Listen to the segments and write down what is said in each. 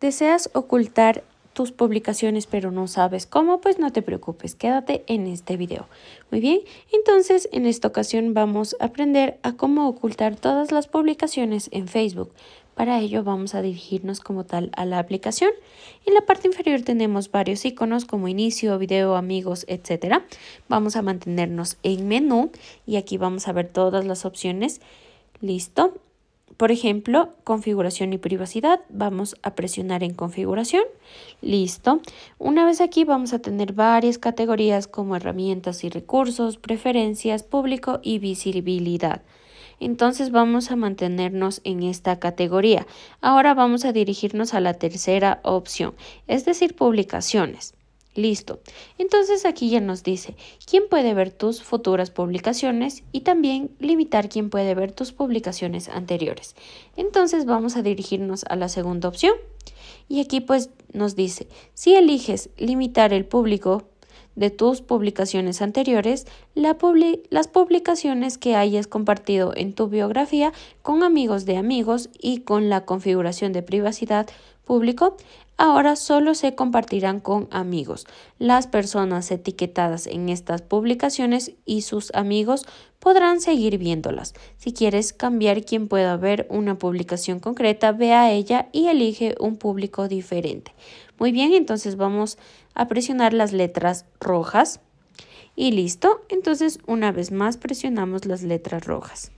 ¿Deseas ocultar tus publicaciones pero no sabes cómo? Pues no te preocupes, quédate en este video. Muy bien, entonces en esta ocasión vamos a aprender a cómo ocultar todas las publicaciones en Facebook. Para ello vamos a dirigirnos como tal a la aplicación. En la parte inferior tenemos varios iconos como inicio, video, amigos, etc. Vamos a mantenernos en menú y aquí vamos a ver todas las opciones. Listo. Por ejemplo, configuración y privacidad. Vamos a presionar en configuración. Listo. Una vez aquí vamos a tener varias categorías como herramientas y recursos, preferencias, público y visibilidad. Entonces vamos a mantenernos en esta categoría. Ahora vamos a dirigirnos a la tercera opción, es decir, publicaciones. Listo. Entonces aquí ya nos dice quién puede ver tus futuras publicaciones y también limitar quién puede ver tus publicaciones anteriores. Entonces vamos a dirigirnos a la segunda opción y aquí pues nos dice si eliges limitar el público de tus publicaciones anteriores, las publicaciones que hayas compartido en tu biografía con amigos de amigos y con la configuración de privacidad público, ahora solo se compartirán con amigos. Las personas etiquetadas en estas publicaciones y sus amigos podrán seguir viéndolas. Si quieres cambiar quien pueda ver una publicación concreta, ve a ella y elige un público diferente. Muy bien, entonces vamos a presionar las letras rojas. Y listo, entonces una vez más presionamos las letras rojas.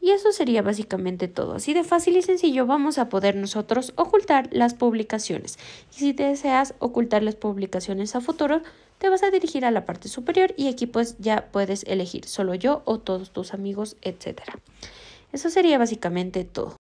Y eso sería básicamente todo. Así de fácil y sencillo vamos a poder nosotros ocultar las publicaciones. Y si te deseas ocultar las publicaciones a futuro, te vas a dirigir a la parte superior y aquí pues ya puedes elegir solo yo o todos tus amigos, etc. Eso sería básicamente todo.